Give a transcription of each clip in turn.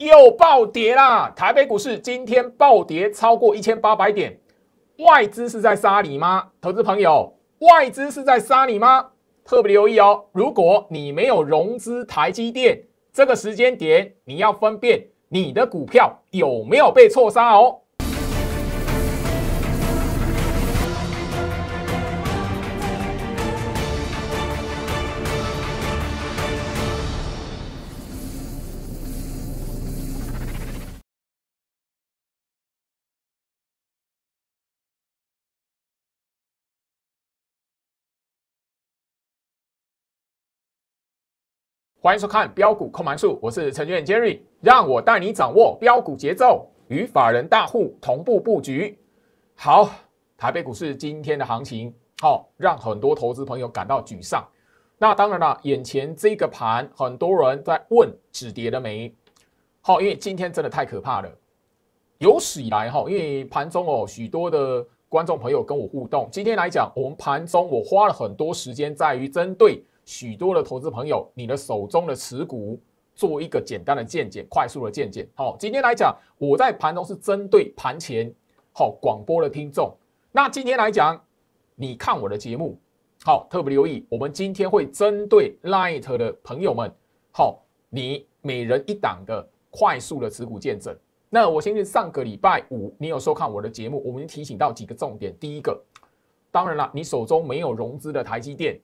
又暴跌啦！台北股市今天暴跌超过一千八百点，外资是在杀你吗？投资朋友，外资是在杀你吗？特别留意哦，如果你没有融资台积电，这个时间点你要分辨你的股票有没有被错杀哦。欢迎收看《标股控盘术》，我是陈主任 Jerry，让我带你掌握标股节奏，与法人大户同步布局。好，台北股市今天的行情，好让很多投资朋友感到沮丧。那当然了，眼前这个盘，很多人在问止跌了没？好，因为今天真的太可怕了，有史以来哈，因为盘中哦，许多的观众朋友跟我互动。今天来讲，我们盘中我花了很多时间在于针对。许多的投资朋友，你的手中的持股做一个简单的见解，快速的见解。好，今天来讲，我在盘中是针对盘前好广播的听众。那今天来讲，你看我的节目，好，特别留意，我们今天会针对 l i h t 的朋友们，好，你每人一档的快速的持股见证。那我先去上个礼拜五，你有收看我的节目，我们提醒到几个重点。第一个，当然了，你手中没有融资的台积电。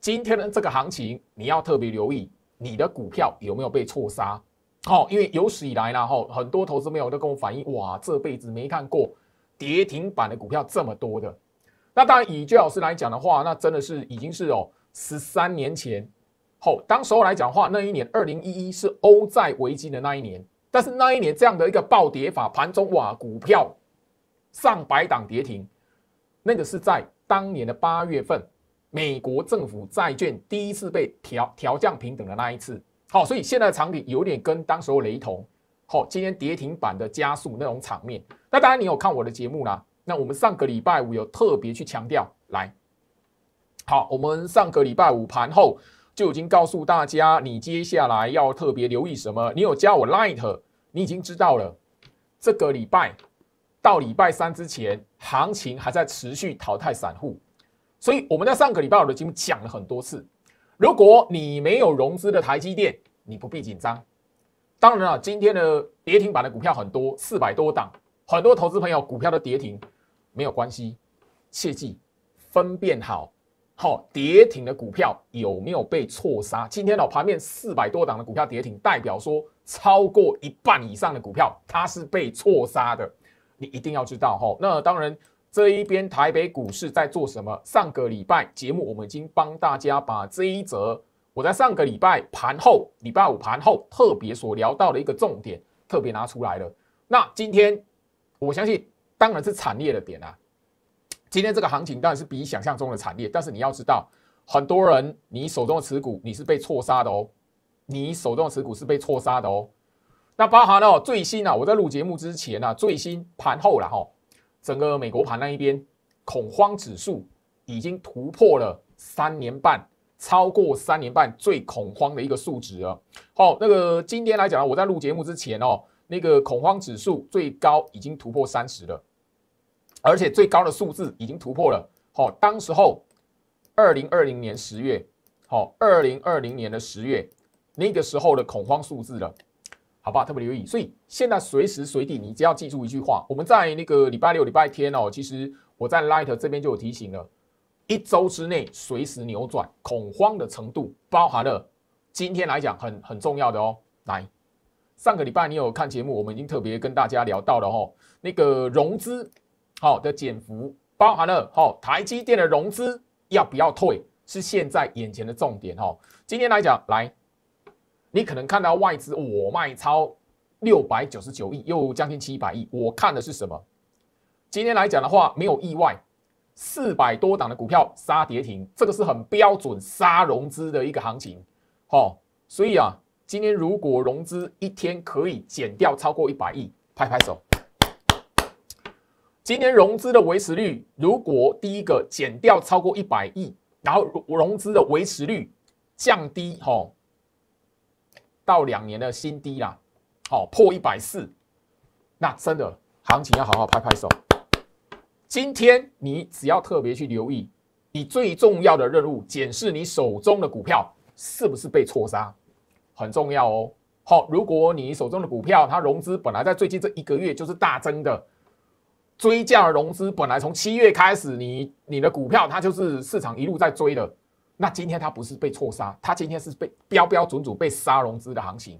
今天的这个行情，你要特别留意你的股票有没有被错杀，哦，因为有史以来呢，哈，很多投资朋友都跟我反映，哇，这辈子没看过跌停板的股票这么多的。那当然，以巨老师来讲的话，那真的是已经是哦，十三年前后，当时候来讲话，那一年二零一一是欧债危机的那一年，但是那一年这样的一个暴跌法盘中，哇，股票上百档跌停，那个是在当年的八月份。美国政府债券第一次被调调降平等的那一次，好，所以现在的场景有点跟当时雷同。好，今天跌停板的加速那种场面，那当然你有看我的节目啦。那我们上个礼拜五有特别去强调，来，好，我们上个礼拜五盘后就已经告诉大家，你接下来要特别留意什么。你有加我 light，你已经知道了。这个礼拜到礼拜三之前，行情还在持续淘汰散户。所以我们在上个礼拜我的节目讲了很多次，如果你没有融资的台积电，你不必紧张。当然了，今天的跌停板的股票很多，四百多档，很多投资朋友股票的跌停没有关系，切记分辨好，吼跌停的股票有没有被错杀。今天呢，盘面四百多档的股票跌停，代表说超过一半以上的股票它是被错杀的，你一定要知道吼。那当然。这一边台北股市在做什么？上个礼拜节目我们已经帮大家把这一则我在上个礼拜盘后、礼拜五盘后特别所聊到的一个重点特别拿出来了。那今天我相信当然是惨烈的点啊！今天这个行情当然是比想象中的惨烈，但是你要知道，很多人你手中的持股你是被错杀的哦，你手中的持股是被错杀的哦。那包含了最新啊，我在录节目之前啊，最新盘后了哈。整个美国盘那一边恐慌指数已经突破了三年半，超过三年半最恐慌的一个数值了。好，那个今天来讲，我在录节目之前哦，那个恐慌指数最高已经突破三十了，而且最高的数字已经突破了。好，当时候二零二零年十月，好，二零二零年的十月那个时候的恐慌数字了。好吧，特别留意。所以现在随时随地，你只要记住一句话：我们在那个礼拜六、礼拜天哦，其实我在 Light 这边就有提醒了，一周之内随时扭转恐慌的程度，包含了今天来讲很很重要的哦。来，上个礼拜你有看节目，我们已经特别跟大家聊到了哦，那个融资好的减幅，包含了好台积电的融资要不要退，是现在眼前的重点哈。今天来讲，来。你可能看到外资我卖超六百九十九亿，又将近七百亿。我看的是什么？今天来讲的话，没有意外，四百多档的股票杀跌停，这个是很标准杀融资的一个行情。好，所以啊，今天如果融资一天可以减掉超过一百亿，拍拍手。今天融资的维持率，如果第一个减掉超过一百亿，然后融资的维持率降低，哈。到两年的新低啦，好破一百四，那真的行情要好好拍拍手。今天你只要特别去留意，你最重要的任务检视你手中的股票是不是被错杀，很重要哦。好，如果你手中的股票它融资本来在最近这一个月就是大增的，追价融资本来从七月开始，你你的股票它就是市场一路在追的。那今天他不是被错杀，他今天是被标标准准被杀融资的行情。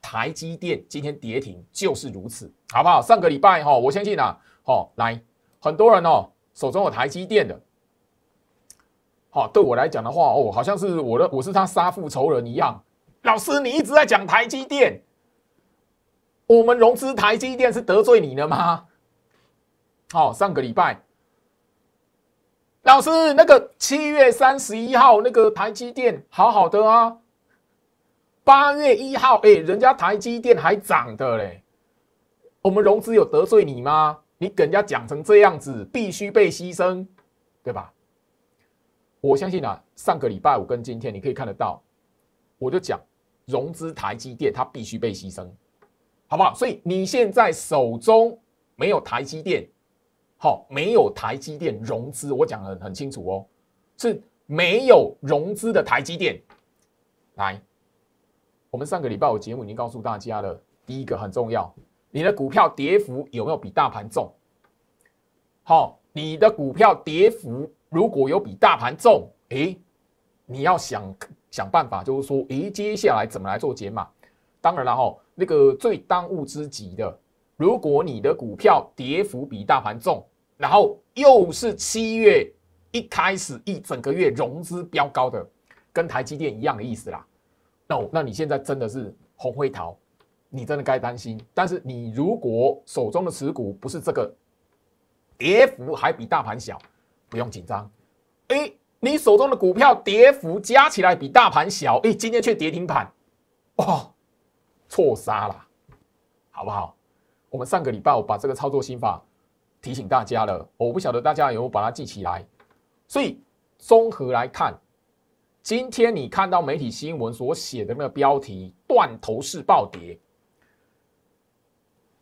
台积电今天跌停就是如此，好不好？上个礼拜哈，我相信啊，哦，来，很多人哦，手中有台积电的，好，对我来讲的话，哦，好像是我的，我是他杀父仇人一样。老师，你一直在讲台积电，我们融资台积电是得罪你了吗？好，上个礼拜。老师，那个七月三十一号那个台积电好好的啊，八月一号，哎，人家台积电还涨的嘞。我们融资有得罪你吗？你给人家讲成这样子，必须被牺牲，对吧？我相信啊，上个礼拜五跟今天你可以看得到，我就讲融资台积电，它必须被牺牲，好不好？所以你现在手中没有台积电。好，没有台积电融资，我讲的很清楚哦，是没有融资的台积电。来，我们上个礼拜有节目已经告诉大家了，第一个很重要，你的股票跌幅有没有比大盘重？好，你的股票跌幅如果有比大盘重，哎，你要想想办法，就是说，哎，接下来怎么来做解码？当然了，哈，那个最当务之急的，如果你的股票跌幅比大盘重，然后又是七月一开始一整个月融资飙高的，跟台积电一样的意思啦。No，那你现在真的是红灰桃，你真的该担心。但是你如果手中的持股不是这个，跌幅还比大盘小，不用紧张。哎，你手中的股票跌幅加起来比大盘小，哎，今天却跌停板，哇，错杀了，好不好？我们上个礼拜我把这个操作心法。提醒大家了，我不晓得大家有有把它记起来。所以综合来看，今天你看到媒体新闻所写的那个标题“断头式暴跌”，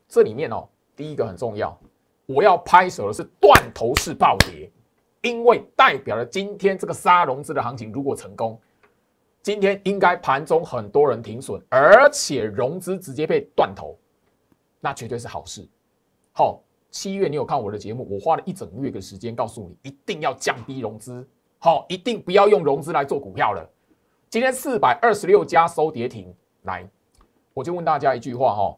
这里面哦，第一个很重要，我要拍手的是“断头式暴跌”，因为代表了今天这个杀融资的行情如果成功，今天应该盘中很多人停损，而且融资直接被断头，那绝对是好事。好。七月你有看我的节目？我花了一整个月的时间告诉你，一定要降低融资，好，一定不要用融资来做股票了。今天四百二十六家收跌停，来，我就问大家一句话，哈，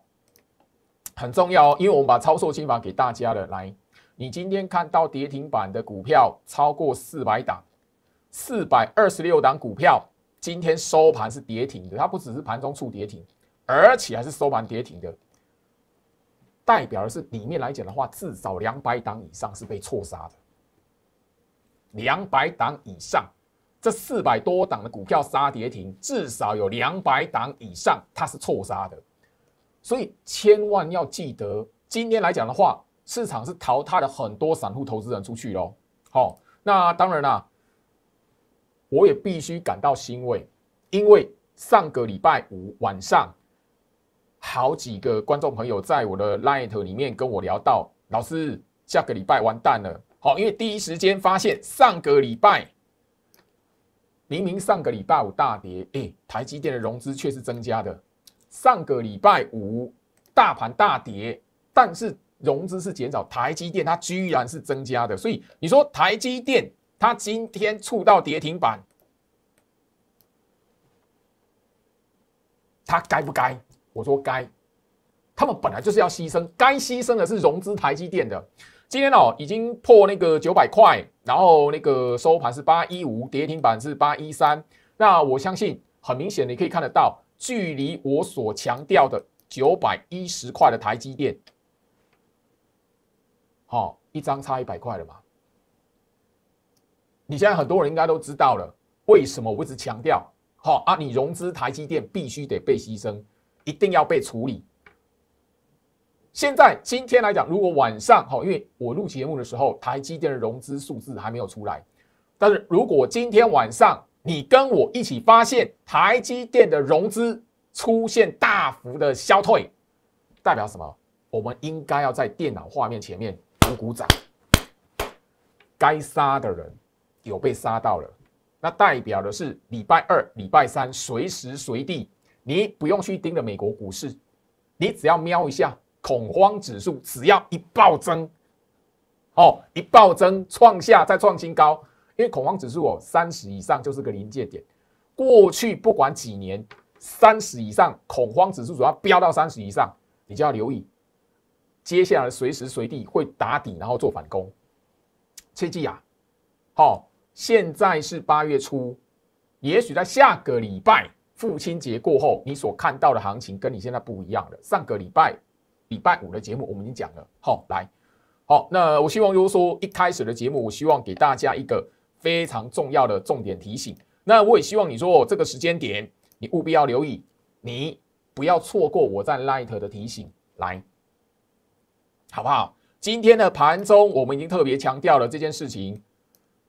很重要，因为我们把操售心法给大家了。来，你今天看到跌停板的股票超过四百档，四百二十六档股票今天收盘是跌停的，它不只是盘中触跌停，而且还是收盘跌停的。代表的是里面来讲的话，至少两百档以上是被错杀的。两百档以上，这四百多档的股票杀跌停，至少有两百档以上它是错杀的。所以千万要记得，今天来讲的话，市场是淘汰了很多散户投资人出去喽。好，那当然啦，我也必须感到欣慰，因为上个礼拜五晚上。好几个观众朋友在我的 Light 里面跟我聊到，老师下个礼拜完蛋了。好，因为第一时间发现上个礼拜明明上个礼拜五大跌，哎，台积电的融资却是增加的。上个礼拜五大盘大跌，但是融资是减少，台积电它居然是增加的。所以你说台积电它今天触到跌停板，它该不该？我说该，他们本来就是要牺牲，该牺牲的是融资台积电的。今天哦，已经破那个九百块，然后那个收盘是八一五，跌停板是八一三。那我相信，很明显，你可以看得到，距离我所强调的九百一十块的台积电，好，一张差一百块了嘛。你现在很多人应该都知道了，为什么我一直强调，好啊，你融资台积电必须得被牺牲。一定要被处理。现在今天来讲，如果晚上哈，因为我录节目的时候，台积电的融资数字还没有出来。但是如果今天晚上你跟我一起发现台积电的融资出现大幅的消退，代表什么？我们应该要在电脑画面前面鼓鼓掌。该杀的人有被杀到了，那代表的是礼拜二、礼拜三随时随地。你不用去盯着美国股市，你只要瞄一下恐慌指数，只要一暴增，哦，一暴增创下再创新高，因为恐慌指数哦三十以上就是个临界点。过去不管几年，三十以上恐慌指数只要飙到三十以上，你就要留意，接下来随时随地会打底，然后做反攻。切记啊，好，现在是八月初，也许在下个礼拜。父亲节过后，你所看到的行情跟你现在不一样了。上个礼拜，礼拜五的节目我们已经讲了，好来，好那我希望就是说一开始的节目，我希望给大家一个非常重要的重点提醒。那我也希望你说这个时间点，你务必要留意，你不要错过我在 Light 的提醒，来，好不好？今天的盘中我们已经特别强调了这件事情。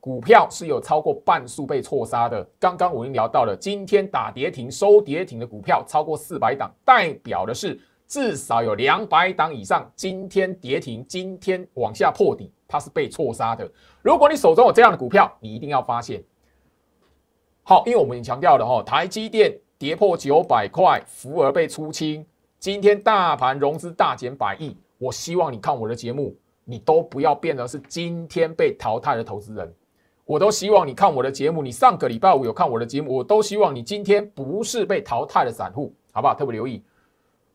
股票是有超过半数被错杀的。刚刚我们聊到了，今天打跌停收跌停的股票超过四百档，代表的是至少有两百档以上今天跌停，今天往下破底，它是被错杀的。如果你手中有这样的股票，你一定要发现。好，因为我们强调了哈，台积电跌破九百块，福而被出清。今天大盘融资大减百亿，我希望你看我的节目，你都不要变成是今天被淘汰的投资人。我都希望你看我的节目。你上个礼拜五有看我的节目，我都希望你今天不是被淘汰的散户，好不好？特别留意。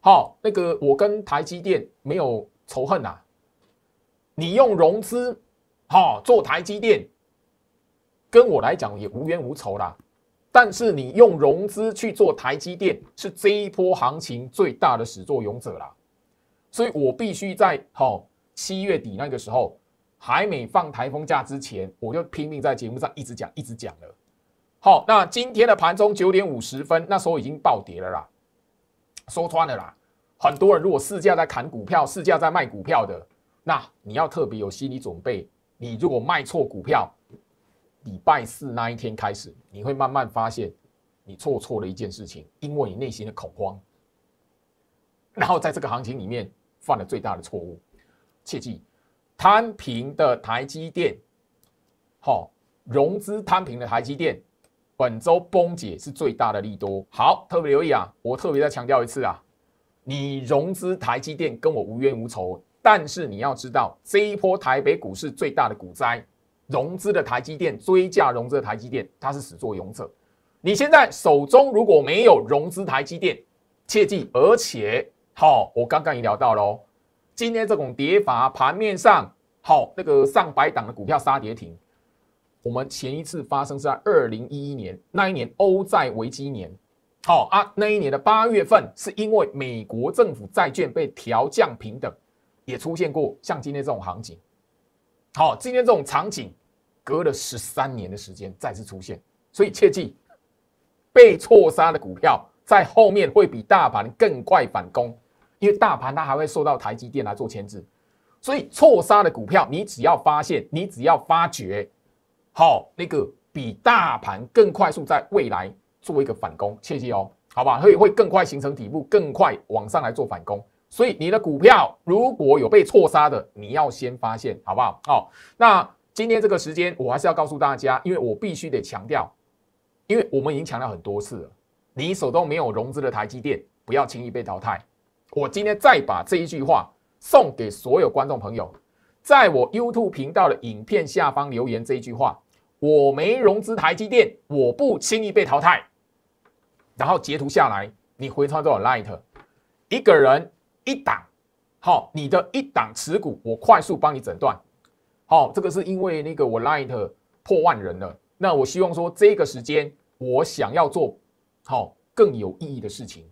好，那个我跟台积电没有仇恨呐。你用融资好做台积电，跟我来讲也无冤无仇啦。但是你用融资去做台积电，是这一波行情最大的始作俑者啦。所以我必须在好七月底那个时候。还没放台风假之前，我就拼命在节目上一直讲，一直讲了。好，那今天的盘中九点五十分，那时候已经暴跌了啦。说穿了啦，很多人如果试驾在砍股票，试驾在卖股票的，那你要特别有心理准备。你如果卖错股票，礼拜四那一天开始，你会慢慢发现你做错了一件事情，因为你内心的恐慌，然后在这个行情里面犯了最大的错误。切记。摊平的台积电，好融资摊平的台积电，本周崩解是最大的利多。好，特别留意啊，我特别再强调一次啊，你融资台积电跟我无冤无仇，但是你要知道这一波台北股市最大的股灾，融资的台积电追加融资的台积电，它是始作俑者。你现在手中如果没有融资台积电，切记，而且好，我刚刚已聊到喽。今天这种跌法，盘面上好那个上百档的股票杀跌停，我们前一次发生是在二零一一年，那一年欧债危机年，好啊，那一年的八月份是因为美国政府债券被调降平等，也出现过像今天这种行情。好，今天这种场景隔了十三年的时间再次出现，所以切记被错杀的股票在后面会比大盘更快反攻。因为大盘它还会受到台积电来做牵制，所以错杀的股票，你只要发现，你只要发觉，好那个比大盘更快速在未来做一个反攻，切记哦，好吧，所以会更快形成底部，更快往上来做反攻。所以你的股票如果有被错杀的，你要先发现，好不好？好，那今天这个时间我还是要告诉大家，因为我必须得强调，因为我们已经强调很多次了，你手中没有融资的台积电，不要轻易被淘汰。我今天再把这一句话送给所有观众朋友，在我 YouTube 频道的影片下方留言这一句话：“我没融资台积电，我不轻易被淘汰。”然后截图下来，你回超多少 l i g h t 一个人一档，好，你的一档持股，我快速帮你诊断。好，这个是因为那个我 l i g h t 破万人了，那我希望说这个时间我想要做好更有意义的事情，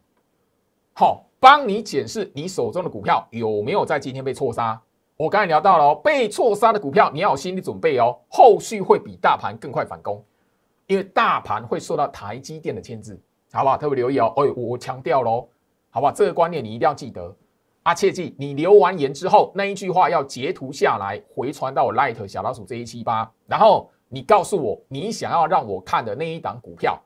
好。帮你检视你手中的股票有没有在今天被错杀。我刚才聊到了哦，被错杀的股票你要有心理准备哦，后续会比大盘更快反攻，因为大盘会受到台积电的牵制，好不好？特别留意哦。哎，我强调喽，好不好？这个观念你一定要记得啊，切记你留完言之后那一句话要截图下来回传到我 Light 小老鼠这一期吧，然后你告诉我你想要让我看的那一档股票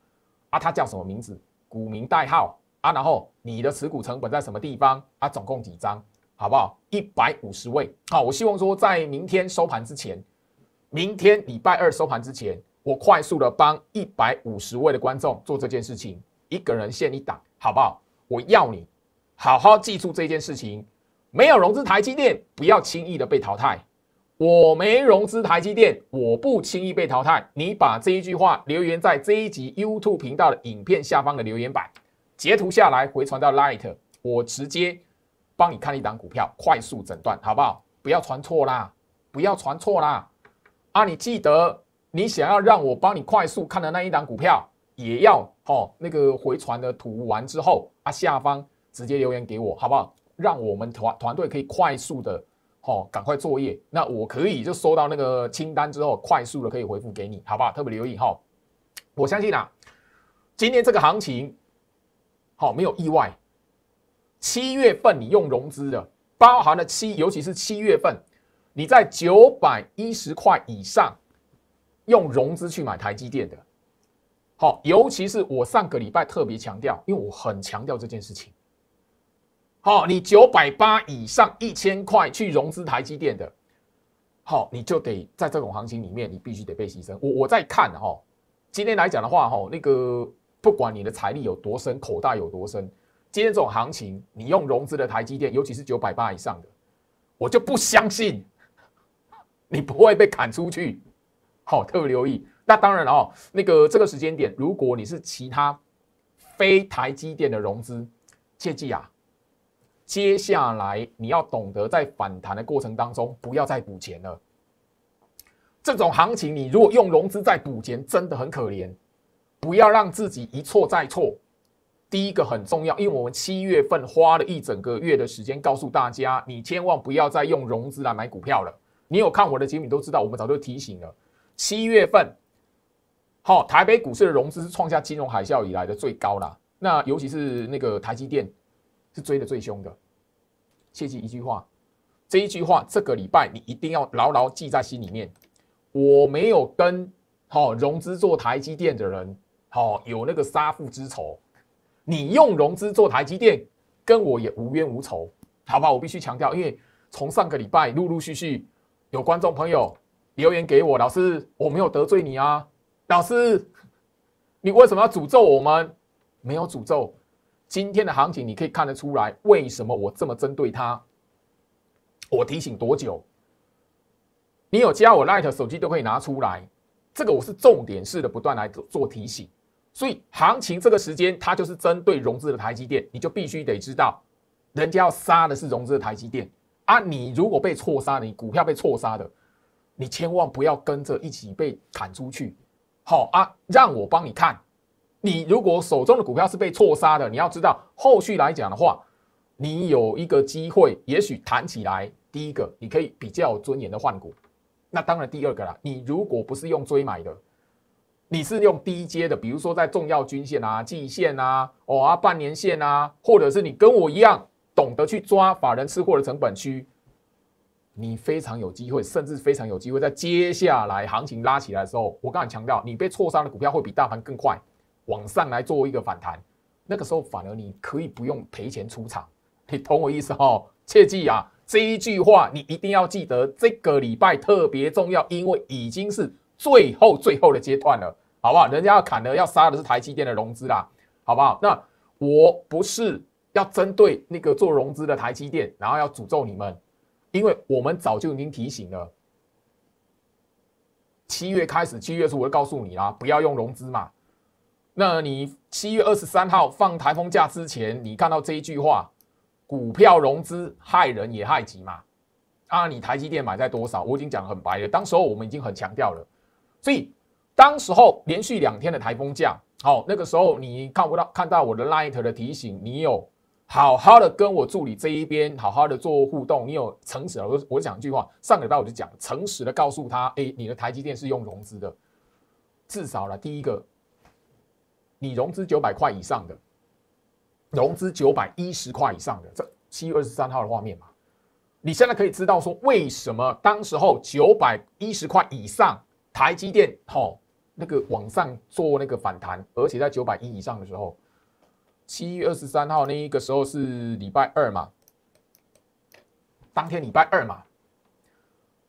啊，它叫什么名字？股名、代号。啊，然后你的持股成本在什么地方？啊，总共几张，好不好？一百五十位，好，我希望说在明天收盘之前，明天礼拜二收盘之前，我快速的帮一百五十位的观众做这件事情，一个人限一档，好不好？我要你好好记住这件事情，没有融资台积电，不要轻易的被淘汰。我没融资台积电，我不轻易被淘汰。你把这一句话留言在这一集 YouTube 频道的影片下方的留言板。截图下来回传到 Light，我直接帮你看一档股票，快速诊断，好不好？不要传错啦，不要传错啦！啊，你记得你想要让我帮你快速看的那一档股票，也要哦那个回传的图完之后，啊下方直接留言给我，好不好？让我们团团队可以快速的哦赶快作业。那我可以就收到那个清单之后，快速的可以回复给你，好不好？特别留意哈，我相信啊，今天这个行情。好，没有意外。七月份你用融资的，包含了七，尤其是七月份，你在九百一十块以上用融资去买台积电的，好，尤其是我上个礼拜特别强调，因为我很强调这件事情。好，你九百八以上一千块去融资台积电的，好，你就得在这种行情里面，你必须得被牺牲。我我在看哈，今天来讲的话哈，那个。不管你的财力有多深，口袋有多深，今天这种行情，你用融资的台积电，尤其是九百八以上的，我就不相信你不会被砍出去。好，特别留意。那当然了，那个这个时间点，如果你是其他非台积电的融资，切记啊，接下来你要懂得在反弹的过程当中不要再补钱了。这种行情，你如果用融资再补钱，真的很可怜。不要让自己一错再错。第一个很重要，因为我们七月份花了一整个月的时间告诉大家，你千万不要再用融资来买股票了。你有看我的节目都知道，我们早就提醒了。七月份，好，台北股市的融资是创下金融海啸以来的最高了。那尤其是那个台积电，是追的最凶的。切记一句话，这一句话，这个礼拜你一定要牢牢记在心里面。我没有跟好融资做台积电的人。好，有那个杀父之仇，你用融资做台积电，跟我也无冤无仇，好吧，我必须强调，因为从上个礼拜陆陆续续有观众朋友留言给我，老师，我没有得罪你啊，老师，你为什么要诅咒我们？没有诅咒，今天的行情你可以看得出来，为什么我这么针对他？我提醒多久？你有加我 light 手机都可以拿出来，这个我是重点式的不断来做提醒。所以行情这个时间，它就是针对融资的台积电，你就必须得知道，人家要杀的是融资的台积电啊！你如果被错杀你股票被错杀的，你千万不要跟着一起被砍出去。好啊，让我帮你看，你如果手中的股票是被错杀的，你要知道后续来讲的话，你有一个机会，也许弹起来。第一个，你可以比较有尊严的换股；那当然第二个啦，你如果不是用追买的。你是用低阶的，比如说在重要均线啊、季线啊、哦啊半年线啊，或者是你跟我一样懂得去抓法人吃货的成本区，你非常有机会，甚至非常有机会在接下来行情拉起来的时候，我跟你强调，你被错杀的股票会比大盘更快往上来做一个反弹，那个时候反而你可以不用赔钱出场，你懂我意思哈？切记啊，这一句话你一定要记得，这个礼拜特别重要，因为已经是。最后最后的阶段了，好不好？人家要砍的、要杀的是台积电的融资啦，好不好？那我不是要针对那个做融资的台积电，然后要诅咒你们，因为我们早就已经提醒了，七月开始，七月初我就告诉你啦，不要用融资嘛。那你七月二十三号放台风假之前，你看到这一句话，股票融资害人也害己嘛？啊，你台积电买在多少？我已经讲很白了，当时候我们已经很强调了。所以，当时候连续两天的台风假，好，那个时候你看不到看到我的 light 的提醒，你有好好的跟我助理这一边好好的做互动，你有诚实，我我讲一句话，上礼拜我就讲，诚实的告诉他，哎，你的台积电是用融资的，至少了第一个，你融资九百块以上的，融资九百一十块以上的，这七月二十三号的画面嘛，你现在可以知道说，为什么当时候九百一十块以上。台积电，哦、那个往上做那个反弹，而且在九百一以上的时候，七月二十三号那一个时候是礼拜二嘛，当天礼拜二嘛，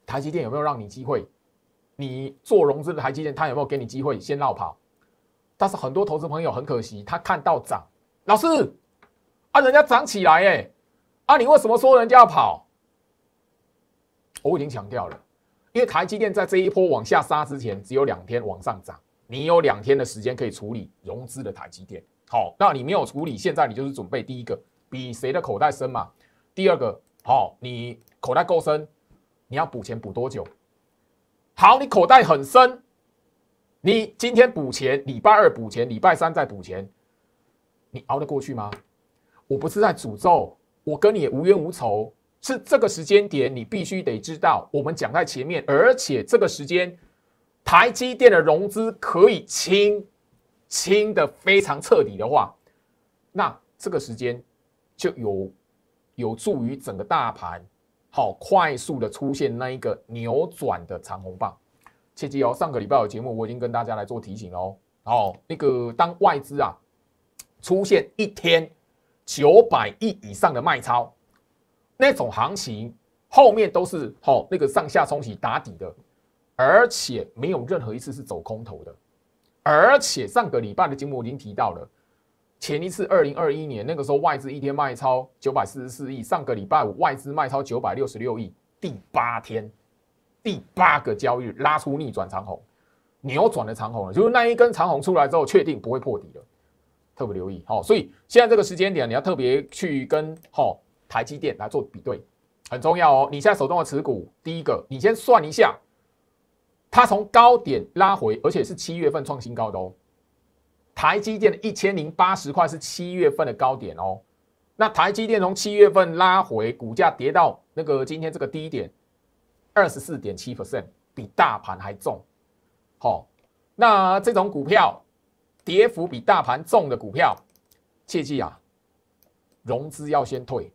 台积电有没有让你机会？你做融资的台积电，它有没有给你机会先绕跑？但是很多投资朋友很可惜，他看到涨，老师，啊，人家涨起来哎，啊，你为什么说人家要跑？我已经强调了。因为台积电在这一波往下杀之前，只有两天往上涨，你有两天的时间可以处理融资的台积电。好，那你没有处理，现在你就是准备第一个比谁的口袋深嘛？第二个，好，你口袋够深，你要补钱补多久？好，你口袋很深，你今天补钱，礼拜二补钱，礼拜三再补钱，你熬得过去吗？我不是在诅咒，我跟你无冤无仇。是这个时间点，你必须得知道。我们讲在前面，而且这个时间，台积电的融资可以清清的非常彻底的话，那这个时间就有有助于整个大盘好快速的出现那一个扭转的长红棒。切记哦，上个礼拜有节目，我已经跟大家来做提醒哦。哦，那个当外资啊出现一天九百亿以上的卖超。那种行情后面都是好那个上下冲起打底的，而且没有任何一次是走空头的。而且上个礼拜的节目已经提到了，前一次二零二一年那个时候外资一天卖超九百四十四亿，上个礼拜五外资卖超九百六十六亿，第八天第八个交易日拉出逆转长虹，扭转的长虹了，就是那一根长虹出来之后，确定不会破底了，特别留意好。所以现在这个时间点，你要特别去跟好。台积电来做比对，很重要哦。你现在手中的持股，第一个，你先算一下，它从高点拉回，而且是七月份创新高的哦。台积电的一千零八十块是七月份的高点哦。那台积电从七月份拉回，股价跌到那个今天这个低点，二十四点七 percent，比大盘还重。好，那这种股票跌幅比大盘重的股票，切记啊，融资要先退。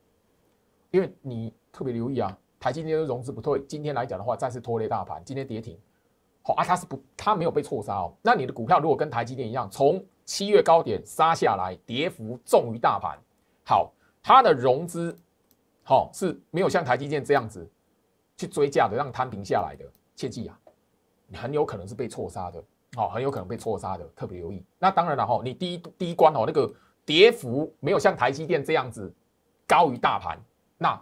因为你特别留意啊，台积电的融资不退，今天来讲的话，再次拖累大盘，今天跌停，好啊，它是不，它没有被错杀哦。那你的股票如果跟台积电一样，从七月高点杀下来，跌幅重于大盘，好，它的融资好是没有像台积电这样子去追价的，让摊平下来的。切记啊，你很有可能是被错杀的，好，很有可能被错杀的，特别留意。那当然了哈，你第一第一关哦，那个跌幅没有像台积电这样子高于大盘。那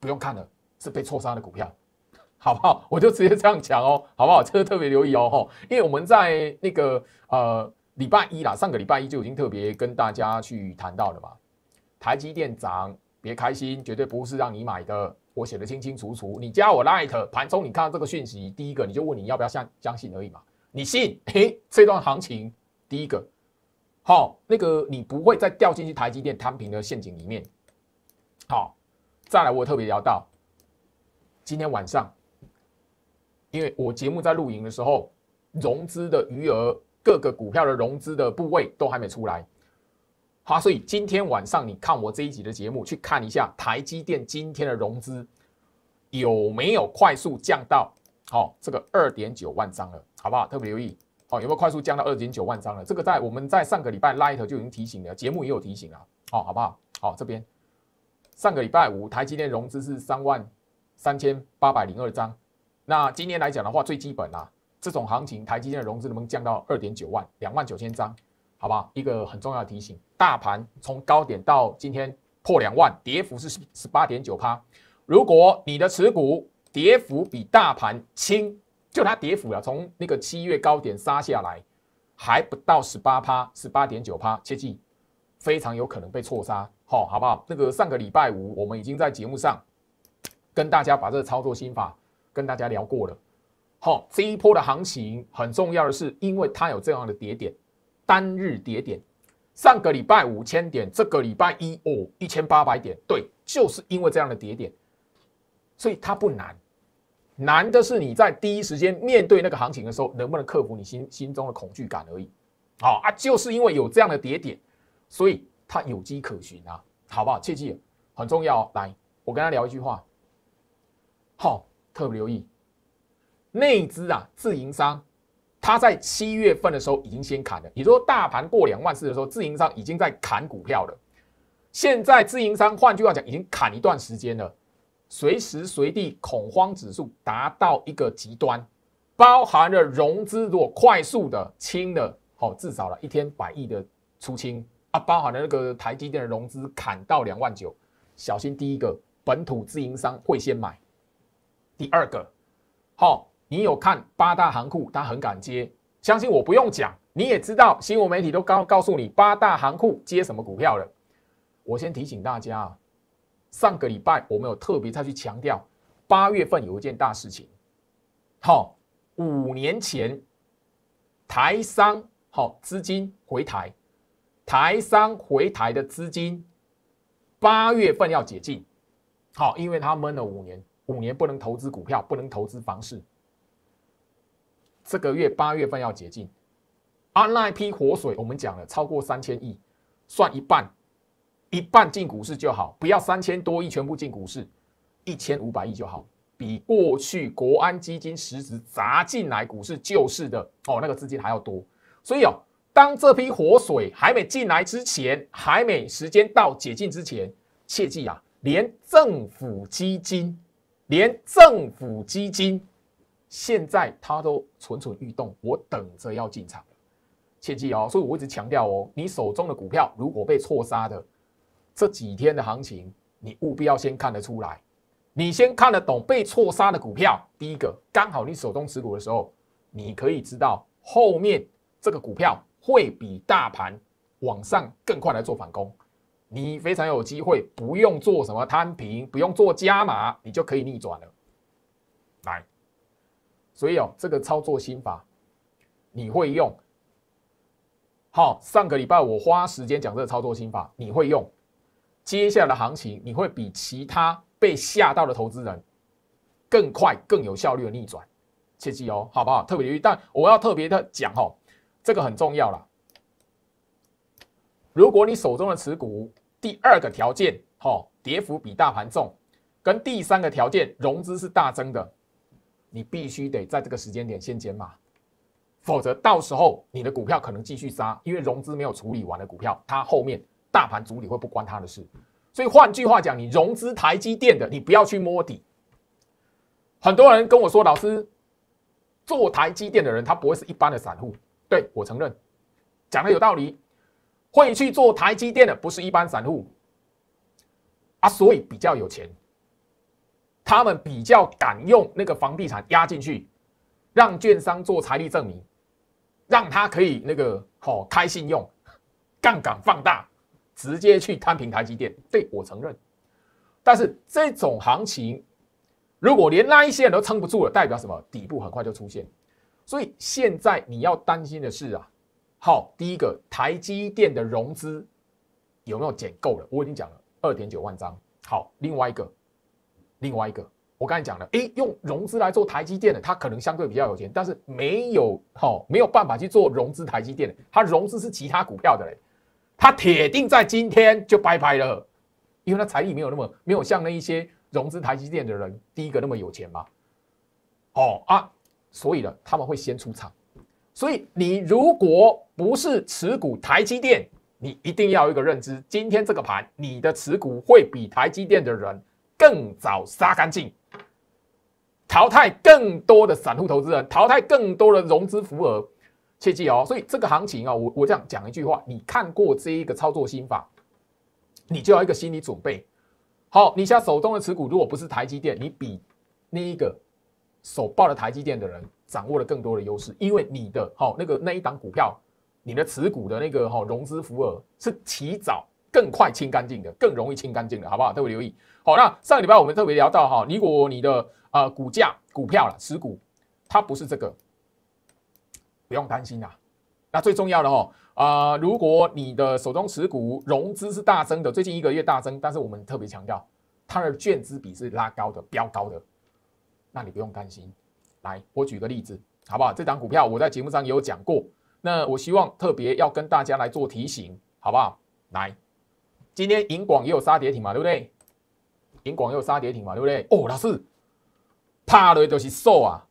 不用看了，是被错杀的股票，好不好？我就直接这样讲哦，好不好？这个特别留意哦，因为我们在那个呃礼拜一啦，上个礼拜一就已经特别跟大家去谈到了嘛。台积电涨别开心，绝对不是让你买的，我写的清清楚楚。你加我 light 盘中，你看到这个讯息，第一个你就问你要不要相相信而已嘛？你信，嘿，这段行情第一个好，那个你不会再掉进去台积电摊平的陷阱里面。好，再来，我特别聊到今天晚上，因为我节目在录影的时候，融资的余额、各个股票的融资的部位都还没出来。好，所以今天晚上你看我这一集的节目，去看一下台积电今天的融资有没有快速降到好这个二点九万张了，好不好？特别留意，好有没有快速降到二点九万张了？这个在我们在上个礼拜 light 就已经提醒了，节目也有提醒了，哦，好不好？好这边。上个礼拜五，台积电融资是三万三千八百零二张。那今天来讲的话，最基本啊，这种行情台积电的融资能不能降到二点九万，两万九千张？好吧，一个很重要的提醒：大盘从高点到今天破两万，跌幅是十八点九趴。如果你的持股跌幅比大盘轻，就它跌幅了，从那个七月高点杀下来，还不到十八趴，十八点九趴，切记，非常有可能被错杀。好，好不好？那个上个礼拜五，我们已经在节目上跟大家把这个操作心法跟大家聊过了。好，这一波的行情很重要的是，因为它有这样的叠点，单日叠点。上个礼拜五千点，这个礼拜一哦，一千八百点，对，就是因为这样的叠点，所以它不难。难的是你在第一时间面对那个行情的时候，能不能克服你心心中的恐惧感而已。好啊，就是因为有这样的叠点，所以。它有机可循啊，好不好？切记，很重要。来，我跟他聊一句话，好，特别留意，内资啊，自营商，他在七月份的时候已经先砍了。是说大盘过两万四的时候，自营商已经在砍股票了。现在自营商，换句话讲，已经砍一段时间了，随时随地恐慌指数达到一个极端，包含了融资如果快速的清了，好，至少了一天百亿的出清。包含了那个台积电的融资砍到两万九，小心第一个本土自营商会先买，第二个，好，你有看八大行库，他很敢接，相信我不用讲，你也知道新闻媒体都告告诉你八大行库接什么股票了。我先提醒大家啊，上个礼拜我们有特别再去强调，八月份有一件大事情，好，五年前台商好资金回台。台商回台的资金，八月份要解禁，好，因为他们闷了五年，五年不能投资股票，不能投资房市，这个月八月份要解禁。啊，那批活水，我们讲了超过三千亿，算一半，一半进股市就好，不要三千多亿全部进股市，一千五百亿就好，比过去国安基金实质砸进来股市救市的哦那个资金还要多，所以哦。当这批活水还没进来之前，还没时间到解禁之前，切记啊！连政府基金，连政府基金，现在它都蠢蠢欲动，我等着要进场。切记哦，所以我一直强调哦，你手中的股票如果被错杀的这几天的行情，你务必要先看得出来，你先看得懂被错杀的股票。第一个，刚好你手中持股的时候，你可以知道后面这个股票。会比大盘往上更快来做反攻，你非常有机会，不用做什么摊平，不用做加码，你就可以逆转了。来，所以哦，这个操作心法你会用，好，上个礼拜我花时间讲这个操作心法，你会用，接下来行情你会比其他被吓到的投资人更快、更有效率的逆转。切记哦，好不好？特别留意，但我要特别的讲哦。这个很重要了。如果你手中的持股第二个条件好，跌幅比大盘重，跟第三个条件融资是大增的，你必须得在这个时间点先减码，否则到时候你的股票可能继续杀，因为融资没有处理完的股票，它后面大盘主力会不关它的事。所以换句话讲，你融资台积电的，你不要去摸底。很多人跟我说，老师做台积电的人，他不会是一般的散户。对我承认，讲的有道理，会去做台积电的不是一般散户啊，所以比较有钱，他们比较敢用那个房地产压进去，让券商做财力证明，让他可以那个好开信用，杠杆放大，直接去摊平台积电。对我承认，但是这种行情，如果连那一些人都撑不住了，代表什么？底部很快就出现。所以现在你要担心的是啊，好，第一个台积电的融资有没有减够了？我已经讲了二点九万张。好，另外一个，另外一个，我刚才讲了，哎，用融资来做台积电的，他可能相对比较有钱，但是没有，好，没有办法去做融资台积电的，他融资是其他股票的嘞，他铁定在今天就拜拜了，因为他财力没有那么没有像那一些融资台积电的人第一个那么有钱嘛，哦啊。所以呢，他们会先出场。所以你如果不是持股台积电，你一定要有一个认知：今天这个盘，你的持股会比台积电的人更早杀干净，淘汰更多的散户投资人，淘汰更多的融资浮额。切记哦！所以这个行情啊，我我这样讲一句话：你看过这一个操作心法，你就要一个心理准备好。你像手中的持股，如果不是台积电，你比那一个。手抱了台积电的人，掌握了更多的优势，因为你的好那个那一档股票，你的持股的那个哈融资福额是提早更快清干净的，更容易清干净的，好不好？特别留意。好，那上个礼拜我们特别聊到哈，如果你的呃股价股票了持股，它不是这个，不用担心啦。那最重要的哦啊，如果你的手中持股融资是大增的，最近一个月大增，但是我们特别强调，它的券资比是拉高的，飙高的。那你不用担心，来，我举个例子，好不好？这张股票我在节目上也有讲过，那我希望特别要跟大家来做提醒，好不好？来，今天银广也有杀跌停嘛，对不对？银广也有杀跌停嘛，对不对？哦，老师，怕的就是瘦啊，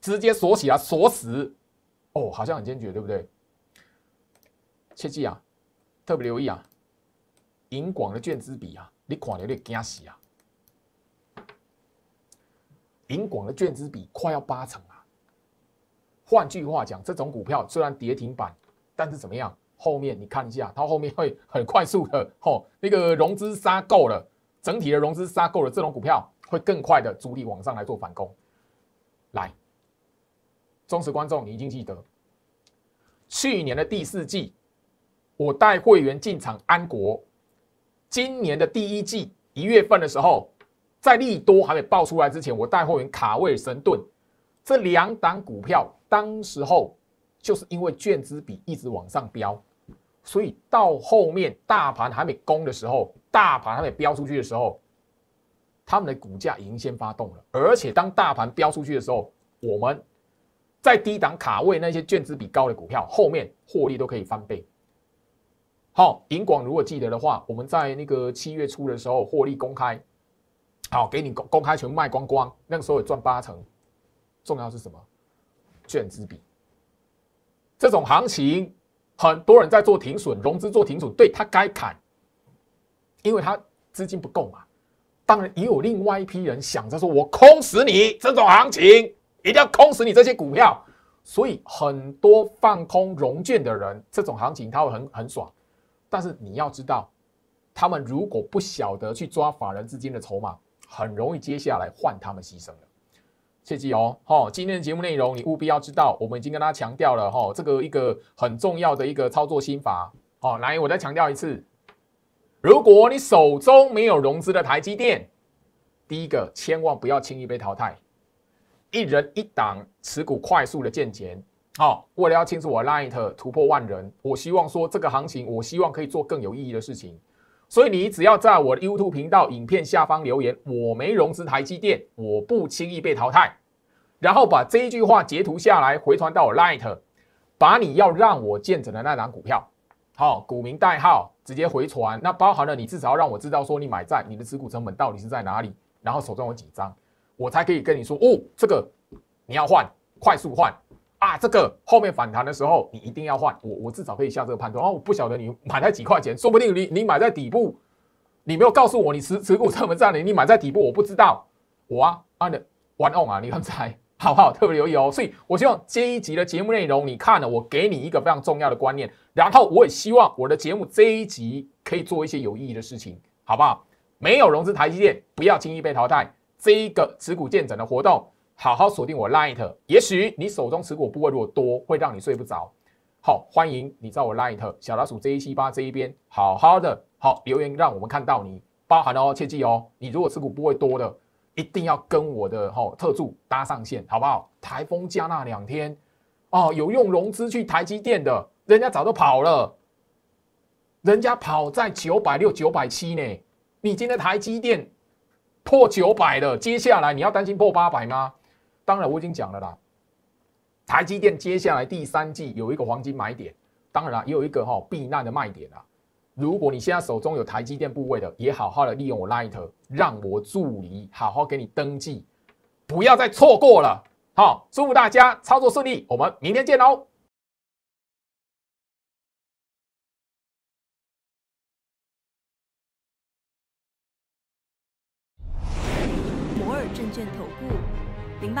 直接锁起来，锁死。哦，好像很坚决，对不对？切记啊，特别留意啊，银广的卷之笔啊，你看了你惊喜啊。宁广的卷资比快要八成了。换句话讲，这种股票虽然跌停板，但是怎么样？后面你看一下，它后面会很快速的吼那个融资杀够了，整体的融资杀够了，这种股票会更快的主力往上来做反攻。来，忠实观众，你已定记得去年的第四季，我带会员进场安国，今年的第一季一月份的时候。在利多还没爆出来之前，我带货员卡位神盾这两档股票，当时候就是因为券资比一直往上飙，所以到后面大盘还没攻的时候，大盘还没飙出去的时候，他们的股价已经先发动了。而且当大盘飙出去的时候，我们在低档卡位那些券资比高的股票，后面获利都可以翻倍。好，银广如果记得的话，我们在那个七月初的时候获利公开。好，给你公公开全部卖光光，那个时候也赚八成。重要是什么？券之比。这种行情，很多人在做停损，融资做停损，对他该砍，因为他资金不够嘛。当然，也有另外一批人想，着说：“我空死你！”这种行情一定要空死你这些股票。所以，很多放空融券的人，这种行情他会很很爽。但是你要知道，他们如果不晓得去抓法人资金的筹码。很容易，接下来换他们牺牲了。切记哦，好，今天的节目内容你务必要知道。我们已经跟大家强调了，哈，这个一个很重要的一个操作心法。哦，来，我再强调一次，如果你手中没有融资的台积电，第一个千万不要轻易被淘汰。一人一档持股，快速的建钱。好，为了要庆祝我拉一特突破万人，我希望说这个行情，我希望可以做更有意义的事情。所以你只要在我的 YouTube 频道影片下方留言，我没融资台积电，我不轻易被淘汰，然后把这一句话截图下来回传到我 Light，把你要让我见证的那张股票，好，股名代号直接回传，那包含了你至少要让我知道说你买在你的持股成本到底是在哪里，然后手中有几张，我才可以跟你说哦，这个你要换，快速换。啊，这个后面反弹的时候，你一定要换我。我至少可以下这个判断。哦，我不晓得你买在几块钱，说不定你你买在底部，你没有告诉我你持持股这么样的。你买在底部，我不知道。我啊啊的玩弄啊，你刚才 好不好？特别留意哦。所以我希望这一集的节目内容，你看了，我给你一个非常重要的观念。然后我也希望我的节目这一集可以做一些有意义的事情，好不好？没有融资台积电，不要轻易被淘汰。这一个持股见整的活动。好好锁定我 l i g h t 也许你手中持股部位如果多，会让你睡不着。好，欢迎你在我 l i g h t 小老鼠 J 七八这一边，好好的好留言，让我们看到你。包含哦，切记哦，你如果持股部位多的，一定要跟我的吼特助搭上线，好不好？台风加那两天哦，有用融资去台积电的，人家早都跑了，人家跑在九百六、九百七呢。你今天台积电破九百了，接下来你要担心破八百吗？当然，我已经讲了啦。台积电接下来第三季有一个黄金买点，当然也有一个哈避难的卖点啦。如果你现在手中有台积电部位的，也好好的利用我 Light，让我助理好好给你登记，不要再错过了。好，祝福大家操作顺利，我们明天见喽。